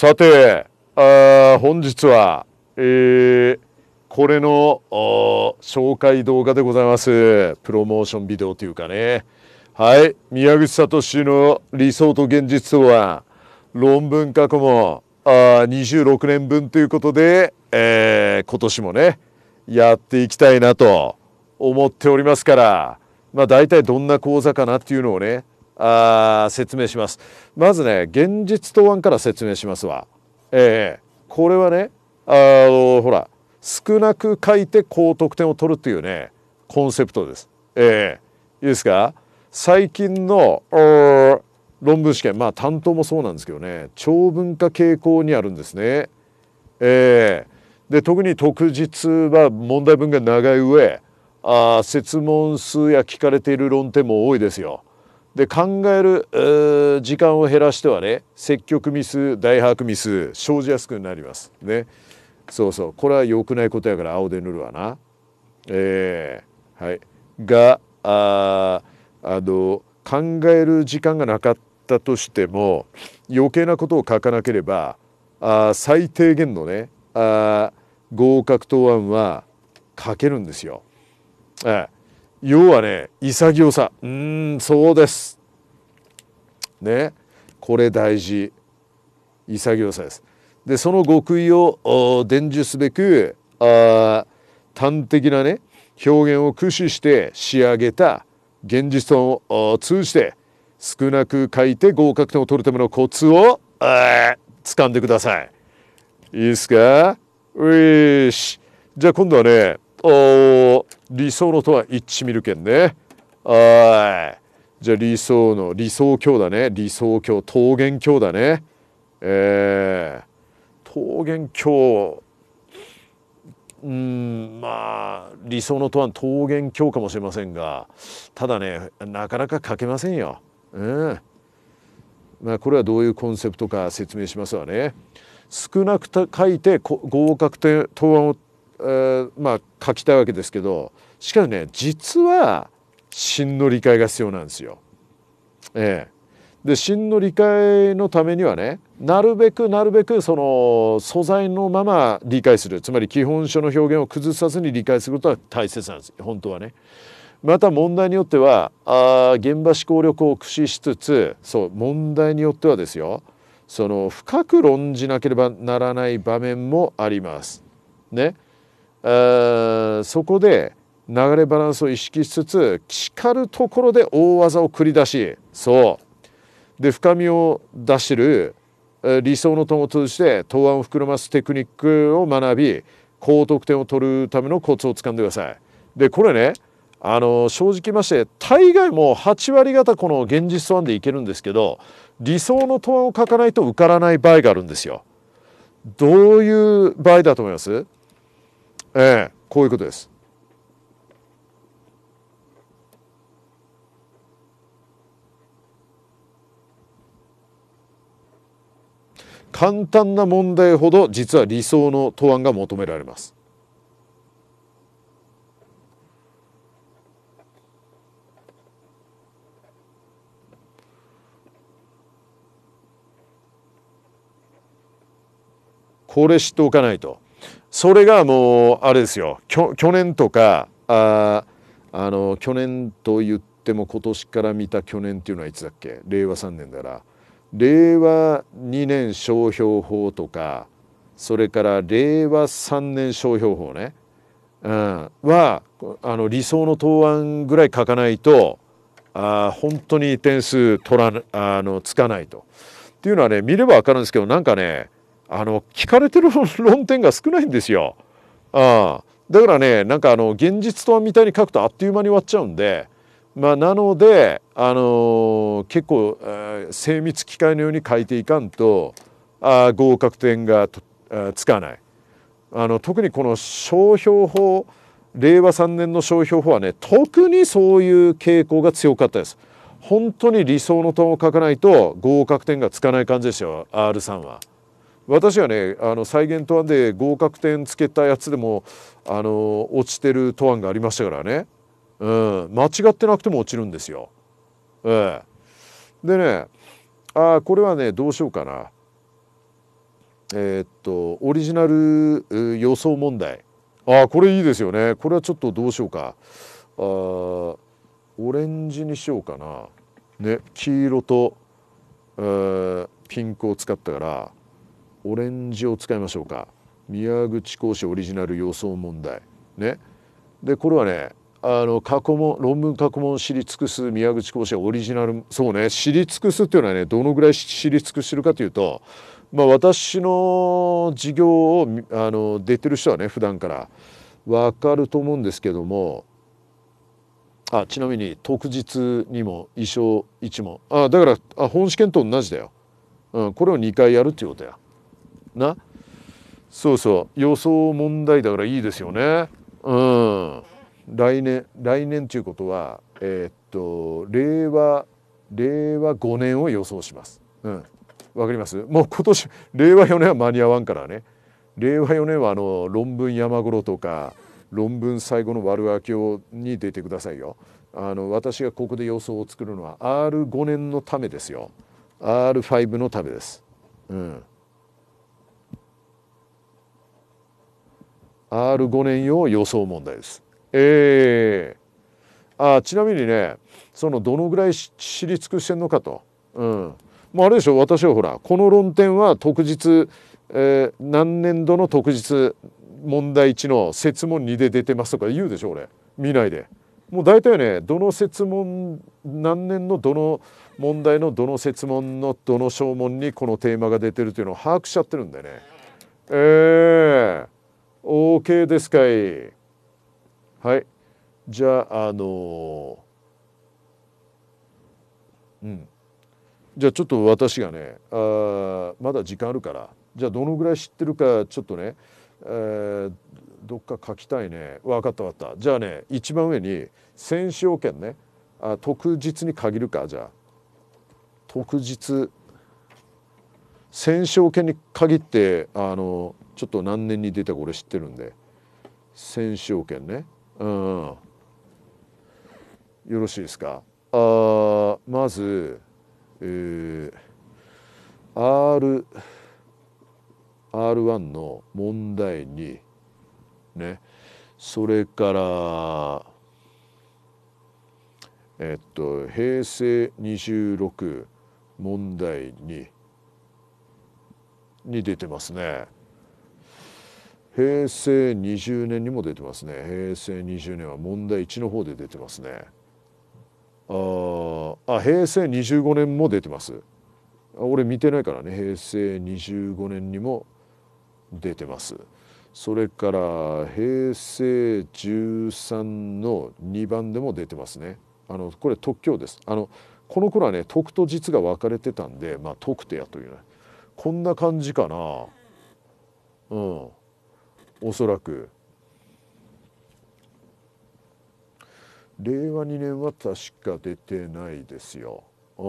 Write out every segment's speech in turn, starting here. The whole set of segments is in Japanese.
さてあ本日は、えー、これの紹介動画でございますプロモーションビデオというかねはい宮口聡の理想と現実とは論文過去もあ26年分ということで、えー、今年もねやっていきたいなと思っておりますからまあ大体どんな講座かなっていうのをねあ説明しますまずね現実答案から説明しますわえー、これはねあのほら少なく書いて高得点を取るっていうねコンセプトですええー、いいですか最近の論文試験まあ担当もそうなんですけどね長文化傾向にあるんですねええー、で特に特日は問題文が長い上あ設問数や聞かれている論点も多いですよで考える時間を減らしてはね積極ミス大把握ミス生じやすくなりますねそうそうこれは良くないことやから青で塗るわなえー、はいがああの考える時間がなかったとしても余計なことを書かなければあ最低限のねあ合格答案は書けるんですよ。ええー要はね潔さうんそうですねこれ大事潔さですでその極意を伝授すべくあ端的なね表現を駆使して仕上げた現実を通じて少なく書いて合格点を取るためのコツを掴んでください。いいですかよしじゃあ今度はね理想のとは一致見るけんね。はい。じゃあ理想の、理想郷だね。理想郷、桃源郷だね。えー、桃源郷、うん、まあ、理想のとは桃源郷かもしれませんが、ただね、なかなか書けませんよ。うん。まあ、これはどういうコンセプトか説明しますわね。少なくと書いて合格点答案をえー、まあ書きたいわけですけどしかしね実は真の理解が必要なんですよ。ええー、で真の理解のためにはねなるべくなるべくその素材のまま理解するつまり基本書の表現を崩さずに理解することは大切なんです本当はね。また問題によってはあ現場思考力を駆使しつつそう問題によってはですよその深く論じなければならない場面もあります。ね。そこで流れバランスを意識しつつ光るところで大技を繰り出しそうで深みを出しる理想のトンを通じて答案を膨らますテクニックを学び高得点を取るためのコツをつかんでください。でこれねあの正直まして大概もう8割方この現実素案でいけるんですけど理想の答案を書かないと受からない場合があるんですよ。どういう場合だと思いますええ、こういうことです。簡単な問題ほど実は理想の答案が求められます。これ知っておかないと。それがもうあれですよ去年とかああの去年と言っても今年から見た去年っていうのはいつだっけ令和3年だから令和2年商標法とかそれから令和3年商標法ね、うん、はあの理想の答案ぐらい書かないとあ本当に点数取らあのつかないと。っていうのはね見れば分かるんですけどなんかねあの聞かれてる論点が少ないんですよ。ああだからねなんかあの現実とはみたいに書くとあっという間に終わっちゃうんで、まあ、なので、あのー、結構、えー、精密機械のように書いていかんとあ合格点がと、えつかない。あの特にこの商標法令和3年の商標法はね特にそういう傾向が強かったです。本当に理想の点を書かないと合格点がつかない感じですよ R さんは。私はねあの再現答案で合格点つけたやつでもあの落ちてる答案がありましたからね、うん、間違ってなくても落ちるんですよ。ええ、でねああこれはねどうしようかな。えー、っとオリジナル予想問題ああこれいいですよねこれはちょっとどうしようかあオレンジにしようかなね黄色と、えー、ピンクを使ったからオレンジを使いましょうか宮口講師オリジナル予想問題ねでこれはねあの過去も論文過去問知り尽くす宮口講師オリジナルそうね知り尽くすっていうのはねどのぐらい知り尽くしてるかというと、まあ、私の授業をあの出てる人はね普段から分かると思うんですけどもあちなみに特日にも衣装1問あだからあ本試験と同じだよ、うん、これを2回やるっていうことやなそうそう予想問題だからいいですよねうん来年来年ちいうことはえー、っと令和令和5年を予想しますうんわかりますもう今年令和4年は間に合わんからね令和4年はあの論文山頃とか論文最後の悪あきをに出てくださいよあの私がここで予想を作るのは R5 年のためですよ R5 のためですうん R5 年用予想問題です。えー、あちなみにねそのどのぐらい知り尽くしてんのかと。うん、もうあれでしょ私はほらこの論点は特日、えー、何年度の特実問題1の設問2で出てますとか言うでしょ俺見ないで。もう大体ねどの設問何年のどの問題のどの設問のどの小問にこのテーマが出てるというのを把握しちゃってるんでよね。えー OK ですかいはいじゃああのうんじゃあちょっと私がねあまだ時間あるからじゃあどのぐらい知ってるかちょっとね、えー、どっか書きたいね分かった分かったじゃあね一番上に戦勝権ねあ特日に限るかじゃあ特日戦勝犬に限ってあのちょっと何年に出たか俺知ってるんで戦勝犬ねうんよろしいですかあまずえー、R R1 の問題にねそれからえっと平成26問題にに出てますね平成20年にも出てますね平成20年は問題1の方で出てますねああ平成25年も出てます俺見てないからね平成25年にも出てますそれから平成13の2番でも出てますねあのこれ特許ですあのこの頃はね徳と実が分かれてたんで、まあ、徳手やというねこんな感じかなうんおそらく令和2年は確か出てないですよう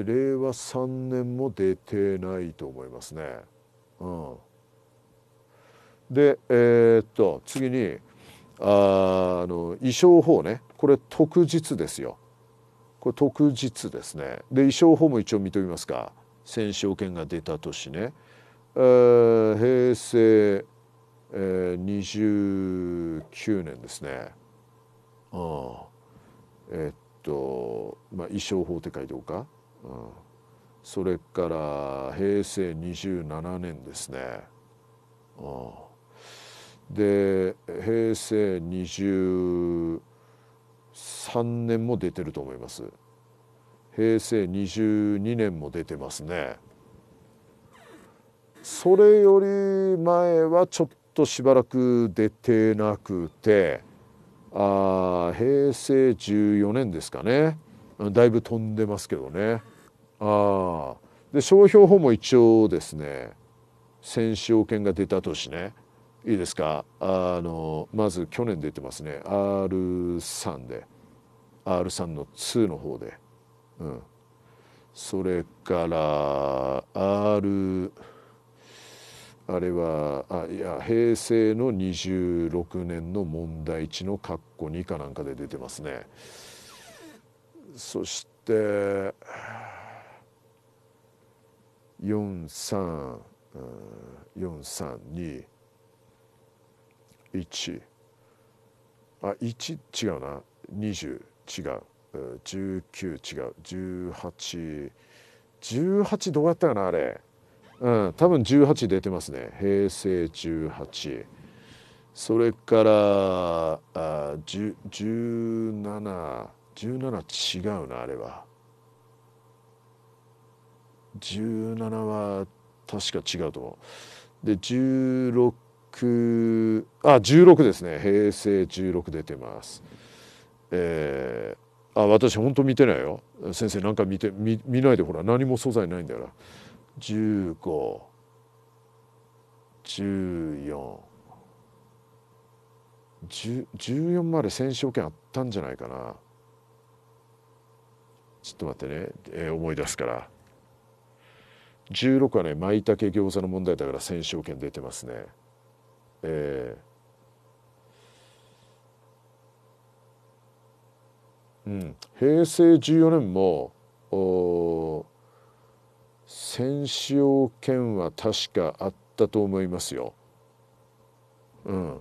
んで令和3年も出てないと思いますねうんでえー、っと次にあの衣装法ねこれ特実ですよこれ特実ですねで衣装法も一応見てますか戦勝権が出た年ね、えー、平成、えー、29年ですね。あえー、っと、まあ、衣装法って書いておうか、うん、それから平成27年ですね。あで平成23年も出てると思います。平成22年も出てますねそれより前はちょっとしばらく出てなくてあ平成14年ですかねだいぶ飛んでますけどねああで商標法も一応ですね戦保険が出た年ねいいですかあのまず去年出てますね R3 で R3 の2の方で。うん、それから R あれはあいや平成の26年の問題値の括弧2かなんかで出てますね。そして434321、うん、あ1違うな20違う。19違う1818どうやったかなあれうん多分18出てますね平成18それからあ1717 17違うなあれは17は確か違うと思うで16あ16ですね平成16出てますえーあ私本当見てないよ先生なんか見て見見ないでほら何も素材ないんだから15 14 14まで戦勝権あったんじゃないかなちょっと待ってね、えー、思い出すから16はねまいたけ餃子の問題だから戦勝権出てますねえーうん、平成14年も戦勝権は確かあったと思いますよ。うん、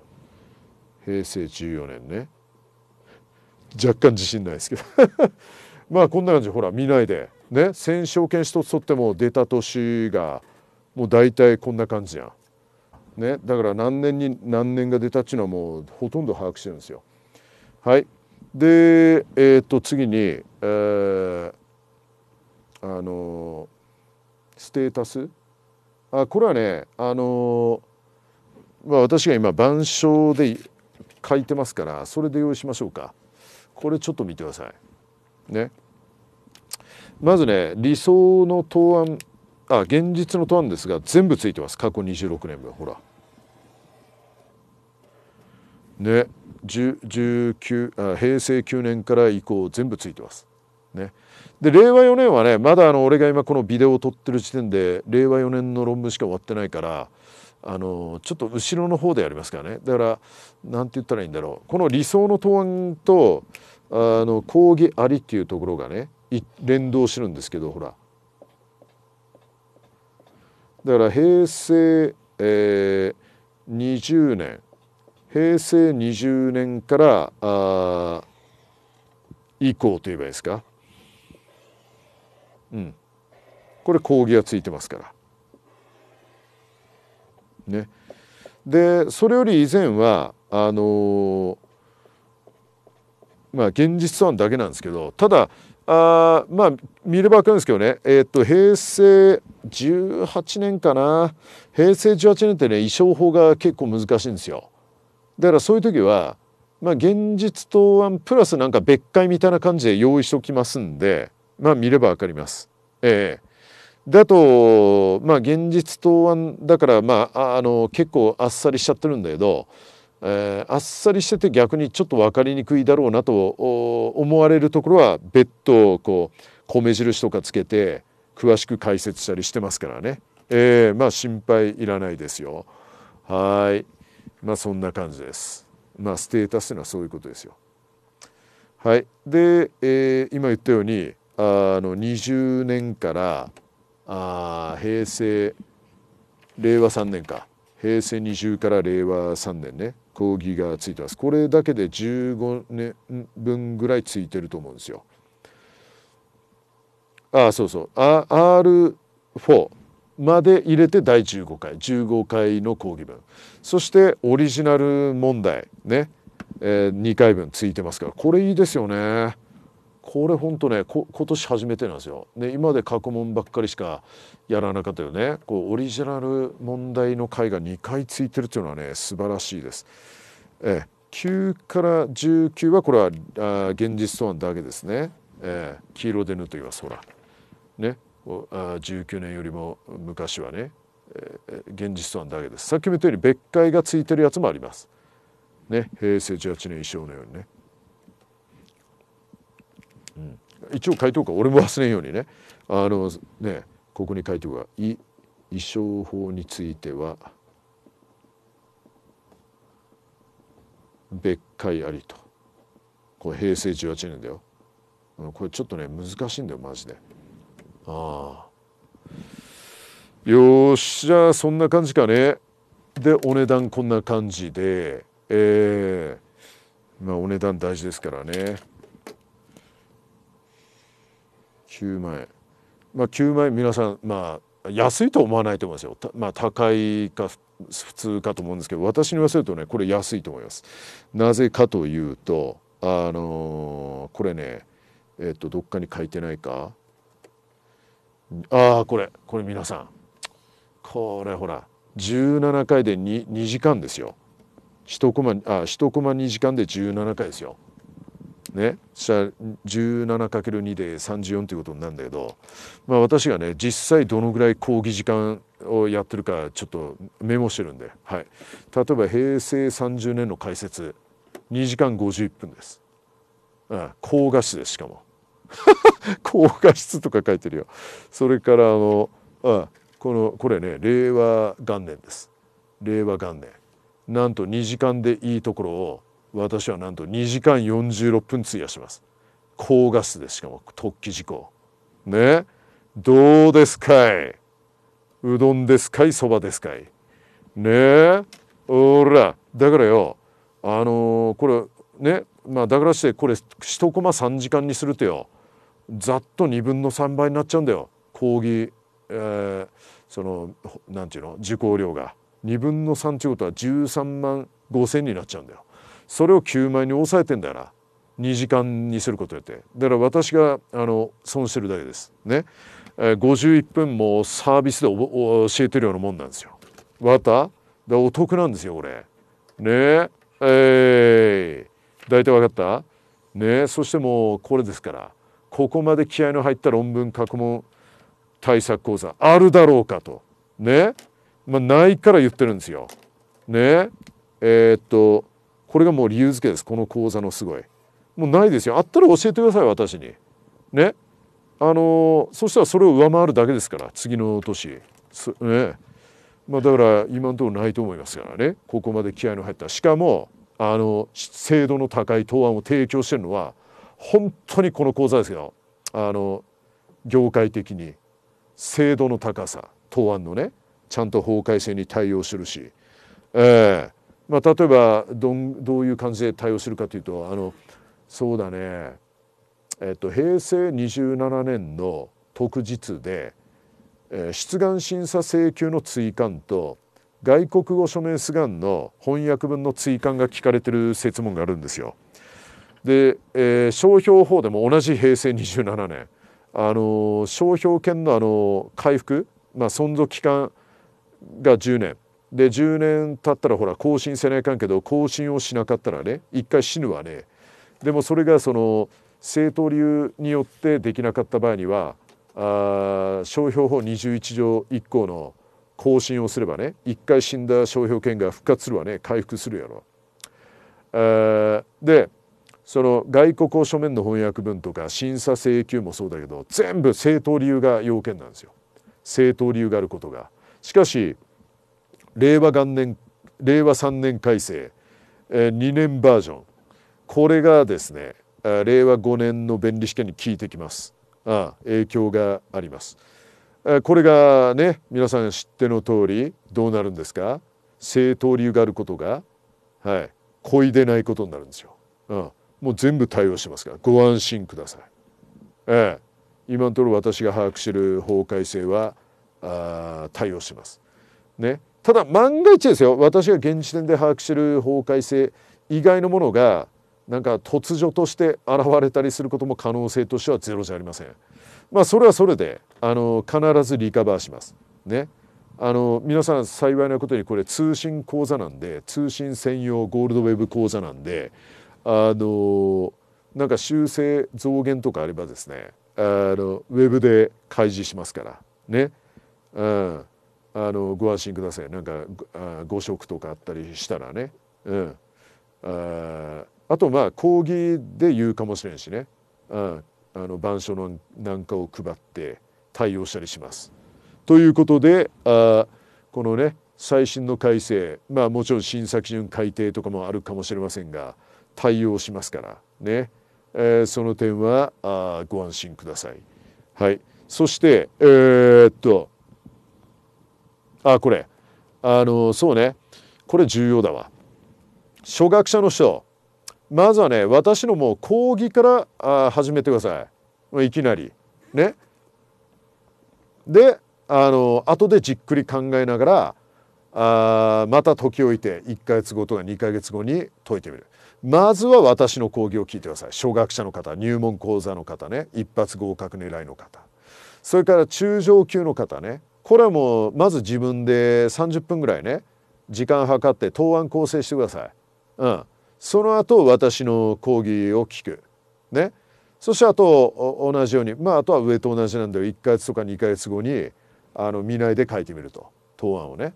平成14年ね若干自信ないですけど まあこんな感じほら見ないでね戦勝権一つ取っても出た年がもう大体こんな感じやん。ね、だから何年に何年が出たっちゅうのはもうほとんど把握してるんですよ。はいで、えー、と次に、えー、あのステータスあこれはね、あのまあ、私が今板書で書いてますからそれで用意しましょうかこれちょっと見てください。ね、まずね理想の答案あ現実の答案ですが全部ついてます過去26年分ほら。ね、1平成9年から以降全部ついてます。ね、で令和4年はねまだあの俺が今このビデオを撮ってる時点で令和4年の論文しか終わってないからあのちょっと後ろの方でやりますからねだから何て言ったらいいんだろうこの理想の答案とあの講義ありっていうところがね連動してるんですけどほらだから平成、えー、20年平成20年からあ以降といえばいいですか、うん、これ講義がついてますから。ね、でそれより以前はあのー、まあ現実案だけなんですけどただあまあ見れば分かるんですけどね、えー、っと平成18年かな平成18年ってね衣装法が結構難しいんですよ。だからそういう時は、まあ、現実答案プラスなんか別解みたいな感じで用意しておきますんで、まあ、見れば分かります。えーだと、まあ、現実答案だから、まあ、あの結構あっさりしちゃってるんだけど、えー、あっさりしてて逆にちょっと分かりにくいだろうなと思われるところは別途こう米印とかつけて詳しく解説したりしてますからね、えー、まあ心配いらないですよ。はいまあそんな感じです。まあステータスというのはそういうことですよ。はい、で、えー、今言ったようにあの20年からあ平成令和3年か平成20から令和3年ね講義がついてますこれだけで15年分ぐらいついてると思うんですよ。ああそうそうあ R4 まで入れて第15回15回の講義文そしてオリジナル問題ね、えー、2回分ついてますからこれいいですよね。これほんとね今年初めてなんですよ。ね今まで過去問ばっかりしかやらなかったよねこうオリジナル問題の回が2回ついてるっていうのはね素晴らしいです。えー、9から19はこれはあ現実答案だけですね、えー、黄色で塗っておきますほら。ね19年よりも昔はね現実とはだけですさっきも言ったように別解がついてるやつもあります。ね、平成18年以上のようにね。うん、一応書いておくか俺も忘れんようにねあのねここに書いておくい衣装法については別解あり」とこれ平成18年だよこれちょっとね難しいんだよマジで。あよしじゃあそんな感じかねでお値段こんな感じでえー、まあお値段大事ですからね9万円まあ9万円皆さんまあ安いと思わないと思いますよまあ高いか普通かと思うんですけど私に言わせるとねこれ安いと思いますなぜかというとあのー、これねえっ、とどっかに書いてないかああこれこれ皆さんこれほら17回で 2, 2時間ですよ1コマあ1コマ2時間で17回ですよ。ね、したら 17×2 で34ということになるんだけど、まあ、私がね実際どのぐらい講義時間をやってるかちょっとメモしてるんで、はい、例えば平成30年の解説2時間51分です。あ高画質ですしかも。高画質とか書いてるよそれからあのあこのこれね令和元年です令和元年なんと2時間でいいところを私はなんと2時間46分費やします高画質でしかも特記事項ねどうですかいうどんですかいそばですかいねえほらだからよあのー、これねまあだからしてこれ1コマ3時間にするとよざっと2分の3倍になっちゃうんだよ講義、えー、その何て言うの受講料が2分の3ってことは13万5千になっちゃうんだよそれを9万円に抑えてんだよな2時間にすることやってだから私があの損してるだけですね、えー、51分もサービスで教えてるようなもんなんですよわただお得なんですよ俺ねえー、大体分かったねそしてもうこれですからここまで気合の入った論文過去問対策講座あるだろうかとね、まあ、ないから言ってるんですよ。ねえー、っとこれがもう理由付けですこの講座のすごい。もうないですよあったら教えてください私に。ねあのそしたらそれを上回るだけですから次の年。ねまあ、だから今のところないと思いますからねここまで気合の入ったしかもあの精度の高い答案を提供してるのは本当にこの講座ですよあの業界的に精度の高さ答案のねちゃんと法改正に対応するし、えーまあ、例えばどんどういう感じで対応するかというとあのそうだね、えっと、平成27年の特日で、えー、出願審査請求の追加と外国語署名出願の翻訳文の追加が聞かれてる設問があるんですよ。で、えー、商標法でも同じ平成27年あの商標権のあの回復、まあ、存続期間が10年で10年経ったらほら更新せないかんけど更新をしなかったらね一回死ぬわねでもそれがその正当理由によってできなかった場合にはあ商標法21条1項の更新をすればね一回死んだ商標権が復活するわね回復するやろ。あー、でその外国書面の翻訳文とか審査請求もそうだけど全部正当理由が要件なんですよ正当理由があることが。しかし令和元年令和3年改正、2年バージョンこれがですね令和5年の便利試験に効いてきます。ああ影響があります。これがね皆さん知っての通りどうなるんですか正当理由があることが、はい、故意でないことになるんですよ。うん、もう全部対応しますからご安心ください。ええ、今のところ私が把握している法改正はあ対応します。ね、ただ万が一ですよ私が現時点で把握している法改正以外のものがなんか突如として現れたりすることも可能性としてはゼロじゃありません。まあそれはそれであの必ずリカバーします。ね。あの皆さん幸いなことにこれ通信講座なんで通信専用ゴールドウェブ講座なんであのなんか修正増減とかあればですねあのウェブで開示しますからね、うん、あのご安心くださいなんか誤植とかあったりしたらね、うん、ああとまあ講義で言うかもしれんしね、うん、あの板書のなんかを配って対応したりします。ということであこのね最新の改正まあもちろん審査基準改定とかもあるかもしれませんが対応しますからね、えー、その点はあご安心ください。はい、そして、えー、っとあこれあのそうねこれ重要だわ。初学者の人まずはね私のもう講義からあ始めてくださいいきなり。ね、であの後でじっくり考えながらあまた時を置いて1ヶ月後とか2ヶ月後に解いてみる。まずは私の講義を聞いてください初学者の方入門講座の方ね一発合格狙いの方それから中上級の方ねこれはもうまず自分で30分ぐらいね時間計って答案構成してください。うん、その後私の講義を聞く。ね、そしてあと同じようにまああとは上と同じなんだよ1ヶ月とか2ヶ月後にあの見ないで書いてみると答案をね。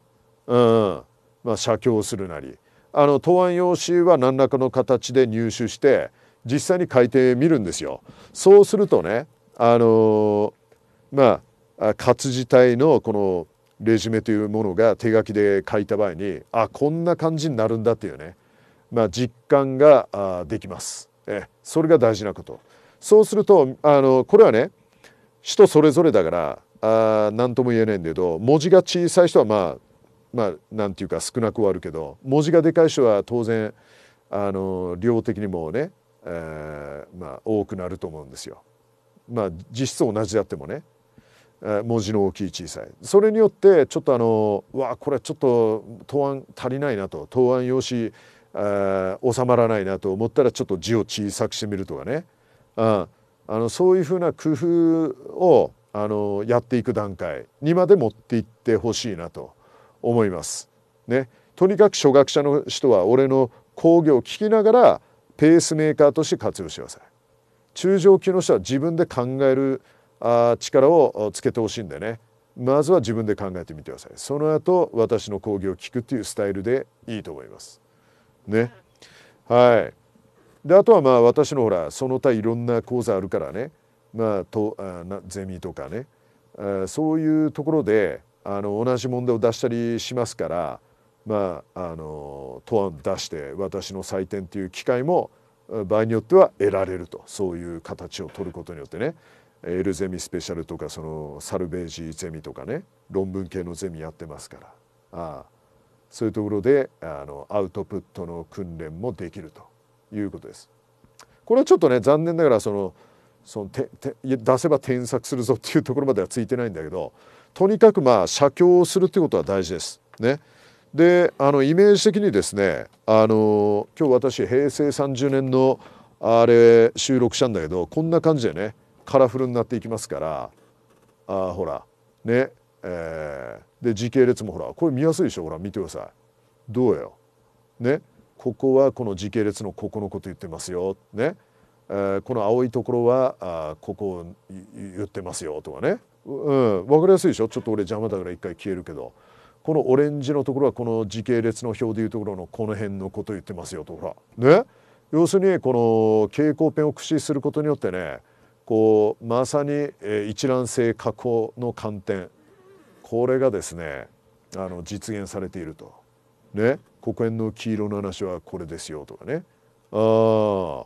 うんまあ、写経するなりあの答案用紙は何らかの形で入手して実際に書いてみるんですよ。そうするとねあのまあ活字体のこのレジュメというものが手書きで書いた場合にあこんな感じになるんだっていうね、まあ、実感ができますえそれが大事なことそうするとあのこれはね人それぞれだからあ何とも言えないんだけど文字が小さい人はまあまあなんていうか少なくはあるけど文字がでかい人は当然あの量的にもね、えー、まあ、多くなると思うんですよ。まあ、実質同じであってもね文字の大きい小さいそれによってちょっとあのわこれちょっと答案足りないなと答案用紙収まらないなと思ったらちょっと字を小さくしてみるとかね、うん、あのそういうふうな工夫をあのやっていく段階にまで持っていってほしいなと。思います。ね、とにかく初学者の人は俺の講義を聞きながらペースメーカーとして活用してください。中上級の人は自分で考えるあ力をつけてほしいんでねまずは自分で考えてみてくださいその後私の講義を聞くっていうスタイルでいいと思いますねはいであとはまあ私のほらその他いろんな講座あるからねまあとあなゼミとかねあそういうところであの同じ問題を出したりしますから、まあ、あの答案出して私の採点という機会も場合によっては得られるとそういう形を取ることによってねエルゼミスペシャルとかそのサルベージゼミとかね論文系のゼミやってますからああそういうところであのアウトプットの訓練もできるということです。これはちょっとね残念ながらそのそのてて出せば添削するぞっていうところまではついてないんだけどとにかくまあ写経をするってことは大事です。ね、であのイメージ的にですねあの今日私平成30年のあれ収録したんだけどこんな感じでねカラフルになっていきますからあほらねえー、で時系列もほらこれ見やすいでしょほら見てくださいどうよ。ねここはこの時系列のここのこと言ってますよ。ねえー、この青いところはあここを言ってますよとかねうん分かりやすいでしょちょっと俺邪魔だから一回消えるけどこのオレンジのところはこの時系列の表でいうところのこの辺のこと言ってますよとほらね要するにこの蛍光ペンを駆使することによってねこうまさに一覧性加工の観点これがですねあの実現されていると。ね黒この黄色の話はこれですよとかねああ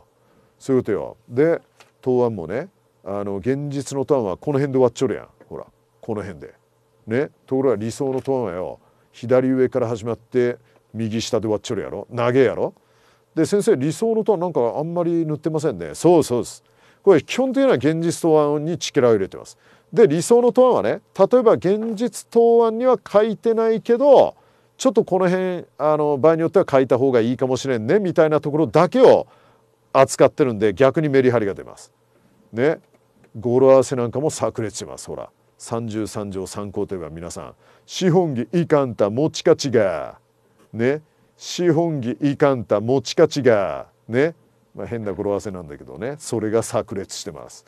そういうことよ。で答案もねあの現実のターンはこの辺で終わっちょるやんほらこの辺で。ねところが理想のターンはよ左上から始まって右下で終わっちょるやろ投げやろで先生理想のとはなんかあんまり塗ってませんねそうそうですこれ基本的には現実答案に力を入れてますで理想の答案はね例えば現実答案には書いてないけどちょっとこの辺あの場合によっては書いた方がいいかもしれんねみたいなところだけを扱ってるんで逆にメリハリが出ますね語呂合わせなんかも炸裂しますほら33条3項といえば皆さん「資本義いかんた持ち勝ちが」ね「資本義いかんた持ち勝ちが」ね、まあ、変な語呂合わせなんだけどねそれが炸裂してます。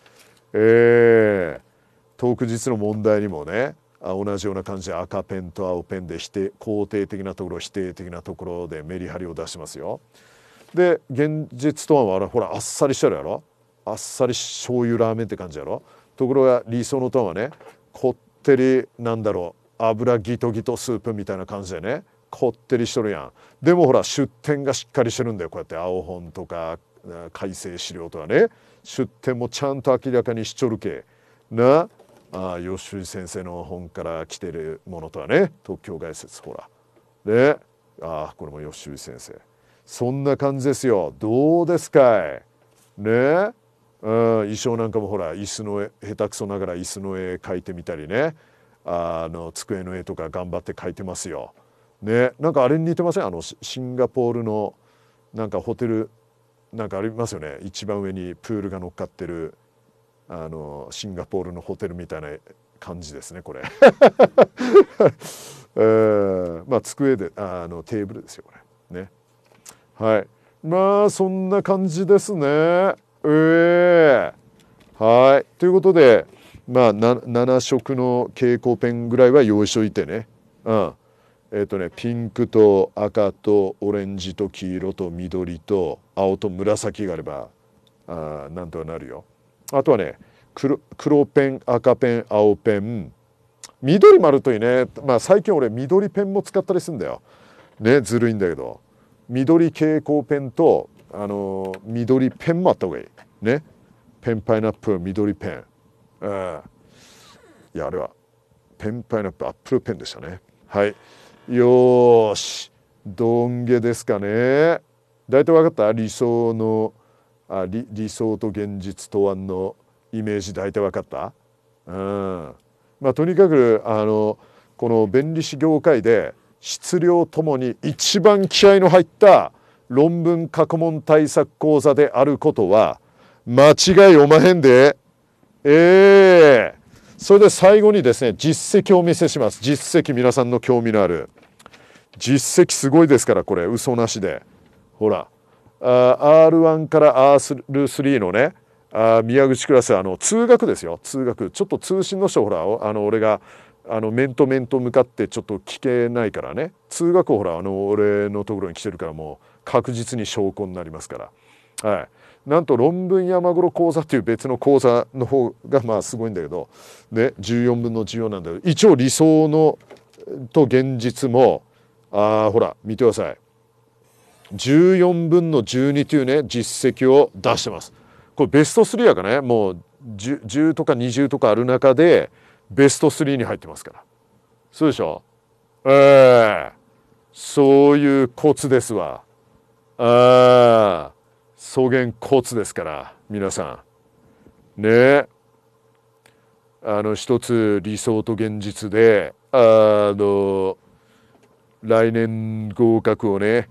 えー、当日の問題にもねあ同じような感じで赤ペンと青ペンで否定肯定的なところ否定的なところでメリハリを出しますよ。で現実とはほらあっさりしてるやろあっさり醤油ラーメンって感じやろところが理想のタンはねこってりなんだろう油ギトギトスープみたいな感じでねこってりしとるやんでもほら出店がしっかりしてるんだよこうやって青本とか改正資料とかね出店もちゃんと明らかにしちょるけなあ吉井先生の本から来てるものとはね特許外説ほらねああこれも吉井先生そんな感じですよどうですかいねえ衣装なんかもほら椅子の絵下手くそながら椅子の絵描いてみたりねあの机の絵とか頑張って描いてますよ。ね、なんかあれに似てませんあのシンガポールのなんかホテルなんかありますよね一番上にプールが乗っかってるあのシンガポールのホテルみたいな感じですねこれ、えー、まあ机であのテーブルですよこれねはいまあそんな感じですね。ええー、はいということでまあ7色の蛍光ペンぐらいは用意しといてねうんえっ、ー、とねピンクと赤とオレンジと黄色と緑と青と紫があればあなんとかなるよあとはね黒黒ペン赤ペン青ペン緑もあるといいねまあ最近俺緑ペンも使ったりするんだよねずるいんだけど緑蛍光ペンとあの緑ペンもあった方がいいねペンパイナップル緑ペンうんいやあれはペンパイナップルアップルペンでしたねはいよしどんげですかね大体分かった理想のあ理理想と現実答案のイメージ大体分かったうんまあとにかくあのこの弁理士業界で質量ともに一番気合の入った論文過去問対策講座であることは間違いおまへんでええー、それで最後にですね実績をお見せします実績皆さんの興味のある実績すごいですからこれ嘘なしでほら R1 から R3 のねあ宮口クラスあの通学ですよ通学ちょっと通信の人ほらあの俺があの面と面と向かってちょっと聞けないからね通学ほらあの俺のところに来てるからもう確実に証拠になりますから。はいなんと論文山頃講座という別の講座の方がまあすごいんだけど、ね、14分の14なんだけど一応理想のと現実もあほら見てください14分の12というね実績を出してます。これベスト3やからねもう 10, 10とか20とかある中でベスト3に入ってますから。そうでしょええー、そういうコツですわ。ああ草原コツですから皆さんねあの一つ理想と現実であの来年合格をね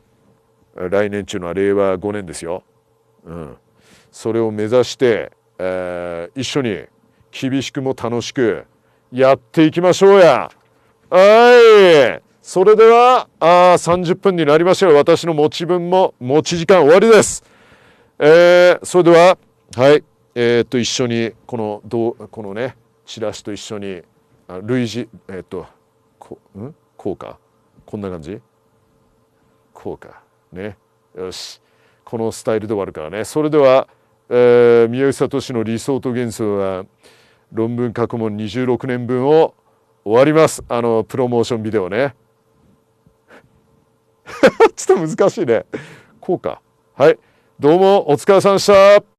来年中のは令和5年ですよ、うん、それを目指して、えー、一緒に厳しくも楽しくやっていきましょうやはいそれでは、あ30分になりましたが、私の持ち分も持ち時間終わりです。えー、それでは、はい、えー、っと、一緒に、この、どう、このね、チラシと一緒に、あ類似、えー、っと、こう、んこうか。こんな感じこうか。ね。よし。このスタイルで終わるからね。それでは、えー、宮内聡の理想と幻想は、論文過去問26年分を終わります。あの、プロモーションビデオね。ちょっと難しいね。こうか。はい。どうもお疲れさんでした。